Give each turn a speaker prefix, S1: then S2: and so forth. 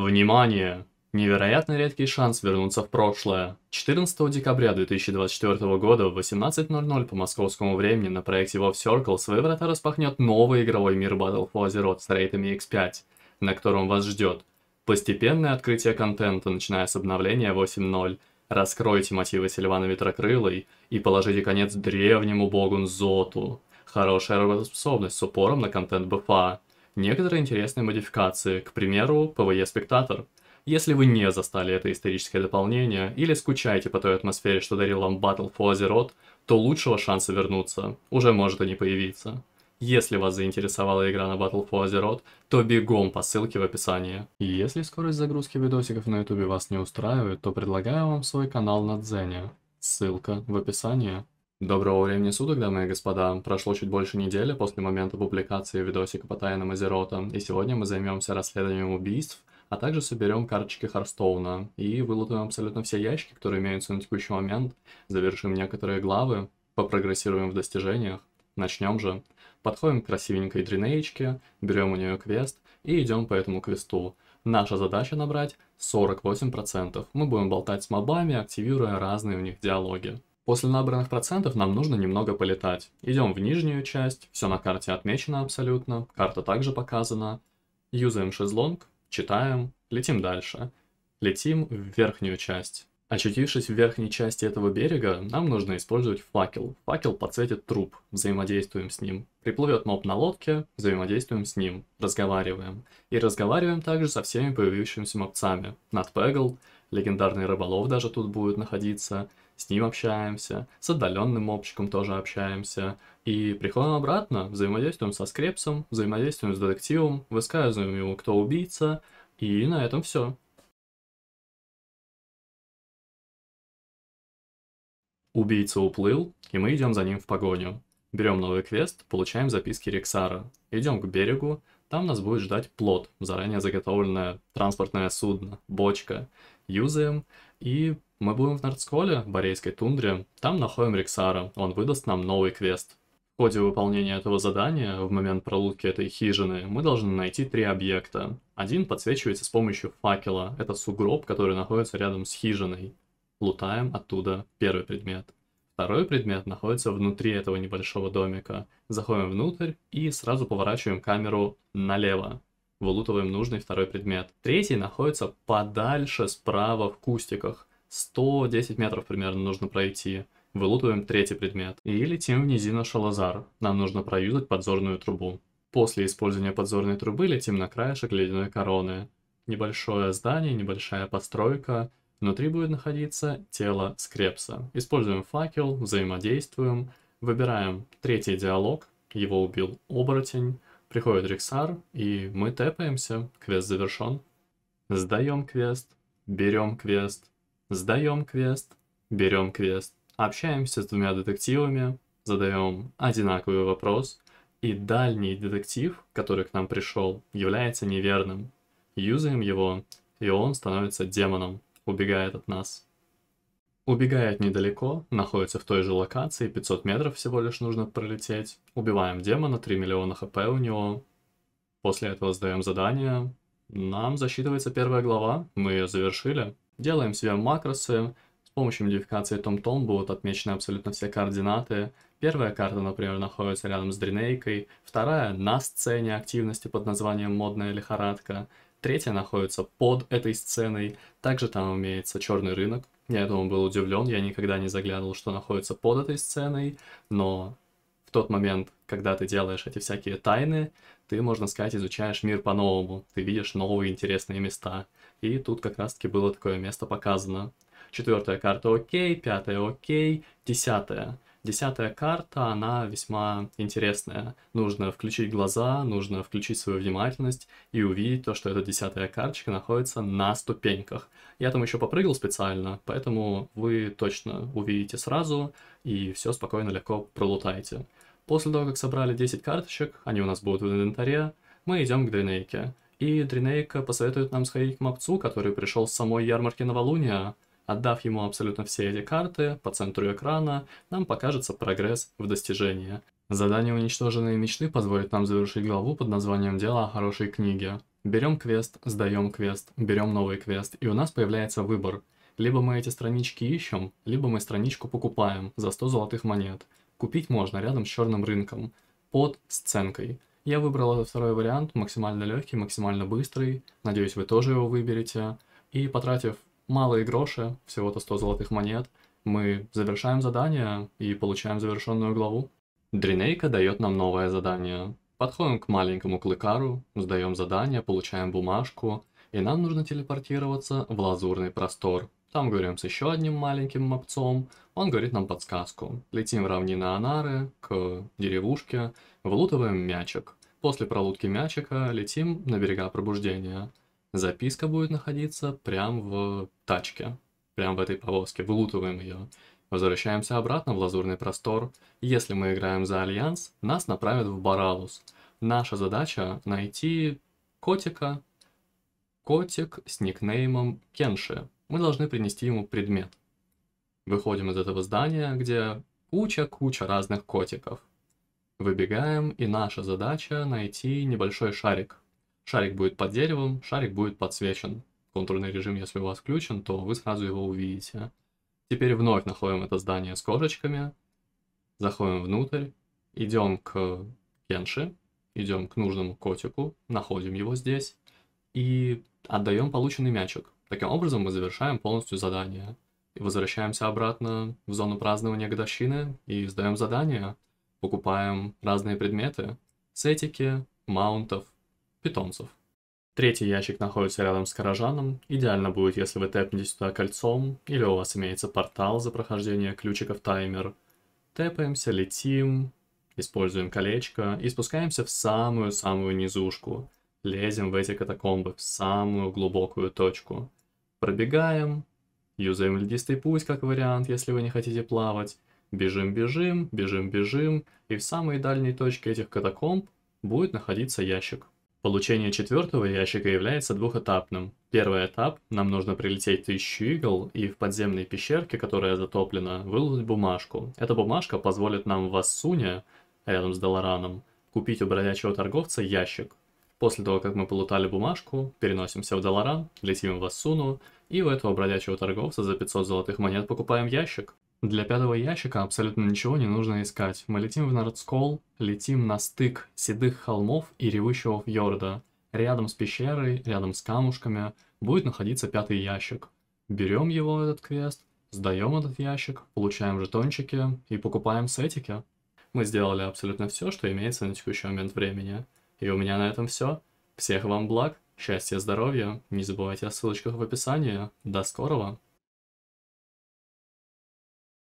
S1: Внимание! Невероятно редкий шанс вернуться в прошлое. 14 декабря 2024 года в 18.00 по московскому времени на проекте Wolf Circle свои врата распахнет новый игровой мир Battle for Azeroth с рейтами X5, на котором вас ждет постепенное открытие контента, начиная с обновления 8.0, раскройте мотивы Сильвана Ветрокрылой и положите конец древнему богу Зоту. Хорошая работоспособность с упором на контент БФА некоторые интересные модификации, к примеру, PvE Спектатор. Если вы не застали это историческое дополнение или скучаете по той атмосфере, что дарил вам Battle for Azeroth, то лучшего шанса вернуться уже может и не появиться. Если вас заинтересовала игра на Battle for Azeroth, то бегом по ссылке в описании. Если скорость загрузки видосиков на ютубе вас не устраивает, то предлагаю вам свой канал на Дзене. Ссылка в описании. Доброго времени суток, дамы и господа. Прошло чуть больше недели после момента публикации видосика по тайнам Азерота, и сегодня мы займемся расследованием убийств, а также соберем карточки Харстоуна и вылутаем абсолютно все ящики, которые имеются на текущий момент, завершим некоторые главы, попрогрессируем в достижениях. Начнем же. Подходим к красивенькой дренеечке, берем у нее квест и идем по этому квесту. Наша задача набрать 48%. Мы будем болтать с мобами, активируя разные у них диалоги. После набранных процентов нам нужно немного полетать. Идем в нижнюю часть, все на карте отмечено абсолютно, карта также показана. Юзаем шезлонг, читаем, летим дальше. Летим в верхнюю часть. Очутившись в верхней части этого берега, нам нужно использовать факел. Факел подсветит труп, взаимодействуем с ним. Приплывет моб на лодке, взаимодействуем с ним, разговариваем. И разговариваем также со всеми появившимися мобцами. Натпегл, легендарный рыболов даже тут будет находиться – с ним общаемся, с отдаленным общиком тоже общаемся. И приходим обратно, взаимодействуем со скрепсом, взаимодействуем с детективом, высказываем ему, кто убийца, и на этом все. Убийца уплыл, и мы идем за ним в погоню. Берем новый квест, получаем записки Рексара. Идем к берегу, там нас будет ждать плод, заранее заготовленное транспортное судно, бочка. Юзаем и мы будем в Нордсколе, Борейской тундре, там находим Риксара. он выдаст нам новый квест. В ходе выполнения этого задания, в момент пролутки этой хижины, мы должны найти три объекта. Один подсвечивается с помощью факела, это сугроб, который находится рядом с хижиной. Лутаем оттуда первый предмет. Второй предмет находится внутри этого небольшого домика. Заходим внутрь и сразу поворачиваем камеру налево. Вылутываем нужный второй предмет. Третий находится подальше справа в кустиках. 110 метров примерно нужно пройти. Вылутываем третий предмет. И летим в низину Шалазар. Нам нужно проюзать подзорную трубу. После использования подзорной трубы летим на краешек ледяной короны. Небольшое здание, небольшая постройка. Внутри будет находиться тело скрепса. Используем факел, взаимодействуем. Выбираем третий диалог. Его убил оборотень. Приходит Рексар, и мы тэпаемся. Квест завершен. Сдаем квест, берем квест, Сдаем квест, берем квест, общаемся с двумя детективами, задаем одинаковый вопрос, и дальний детектив, который к нам пришел, является неверным. Юзаем его, и он становится демоном, убегает от нас. Убегает недалеко, находится в той же локации, 500 метров всего лишь нужно пролететь. Убиваем демона, 3 миллиона хп у него. После этого сдаем задание. Нам засчитывается первая глава, мы ее завершили. Делаем себе макросы. С помощью модификации TomTom будут отмечены абсолютно все координаты. Первая карта, например, находится рядом с дренейкой. вторая на сцене активности под названием «Модная лихорадка», третья находится под этой сценой, также там имеется черный рынок. Я этому был удивлен, я никогда не заглядывал, что находится под этой сценой, но в тот момент, когда ты делаешь эти всякие тайны, ты, можно сказать, изучаешь мир по-новому, ты видишь новые интересные места. И тут как раз-таки было такое место показано. Четвертая карта окей, пятая окей, десятая. Десятая карта, она весьма интересная. Нужно включить глаза, нужно включить свою внимательность и увидеть то, что эта десятая карточка находится на ступеньках. Я там еще попрыгал специально, поэтому вы точно увидите сразу и все спокойно легко пролутаете. После того, как собрали 10 карточек, они у нас будут в инвентаре, мы идем к Дринейке. И Дринейка посоветует нам сходить к Мапцу, который пришел с самой ярмарки Новолуния. Отдав ему абсолютно все эти карты, по центру экрана нам покажется прогресс в достижении. Задание «Уничтоженные мечты» позволит нам завершить главу под названием «Дело о хорошей книге». Берем квест, сдаем квест, берем новый квест, и у нас появляется выбор. Либо мы эти странички ищем, либо мы страничку покупаем за 100 золотых монет купить можно рядом с черным рынком под сценкой. Я выбрал второй вариант, максимально легкий, максимально быстрый. Надеюсь, вы тоже его выберете. И потратив малые гроши, всего-то 100 золотых монет, мы завершаем задание и получаем завершенную главу. Дринейка дает нам новое задание. Подходим к маленькому клыкару, сдаем задание, получаем бумажку, и нам нужно телепортироваться в лазурный простор. Там говорим с еще одним маленьким мопцом. Он говорит нам подсказку. Летим в равнины Анары, к деревушке, вылутываем мячик. После пролутки мячика летим на берега пробуждения. Записка будет находиться прямо в тачке, прямо в этой повозке. Вылутываем ее. Возвращаемся обратно в лазурный простор. Если мы играем за Альянс, нас направят в Баралус. Наша задача найти котика, котик с никнеймом Кенши мы должны принести ему предмет. Выходим из этого здания, где куча-куча разных котиков. Выбегаем, и наша задача найти небольшой шарик. Шарик будет под деревом, шарик будет подсвечен. Контурный режим, если у вас включен, то вы сразу его увидите. Теперь вновь находим это здание с кошечками, заходим внутрь, идем к Кенши, идем к нужному котику, находим его здесь и отдаем полученный мячик. Таким образом мы завершаем полностью задание. И возвращаемся обратно в зону празднования годовщины и сдаем задание. Покупаем разные предметы. Сетики, маунтов, питомцев. Третий ящик находится рядом с горожаном. Идеально будет, если вы тэпнете сюда кольцом, или у вас имеется портал за прохождение ключиков таймер. Тэпаемся, летим, используем колечко и спускаемся в самую-самую низушку. Лезем в эти катакомбы, в самую глубокую точку. Пробегаем. Юзаем льдистый путь как вариант, если вы не хотите плавать. Бежим, бежим, бежим, бежим. И в самой дальней точке этих катакомб будет находиться ящик. Получение четвертого ящика является двухэтапным. Первый этап – нам нужно прилететь тысячу игл и в подземной пещерке, которая затоплена, выложить бумажку. Эта бумажка позволит нам в Ассуне, рядом с Долораном, купить у бродячего торговца ящик. После того, как мы полутали бумажку, переносимся в Долоран, летим в Ассуну, и у этого бродячего торговца за 500 золотых монет покупаем ящик. Для пятого ящика абсолютно ничего не нужно искать. Мы летим в Нордскол, летим на стык седых холмов и ревущего фьорда. Рядом с пещерой, рядом с камушками будет находиться пятый ящик. Берем его, этот квест, сдаем этот ящик, получаем жетончики и покупаем сетики. Мы сделали абсолютно все, что имеется на текущий момент времени. И у меня на этом все. Всех вам благ, счастья, здоровья. Не забывайте о ссылочках в описании. До скорого!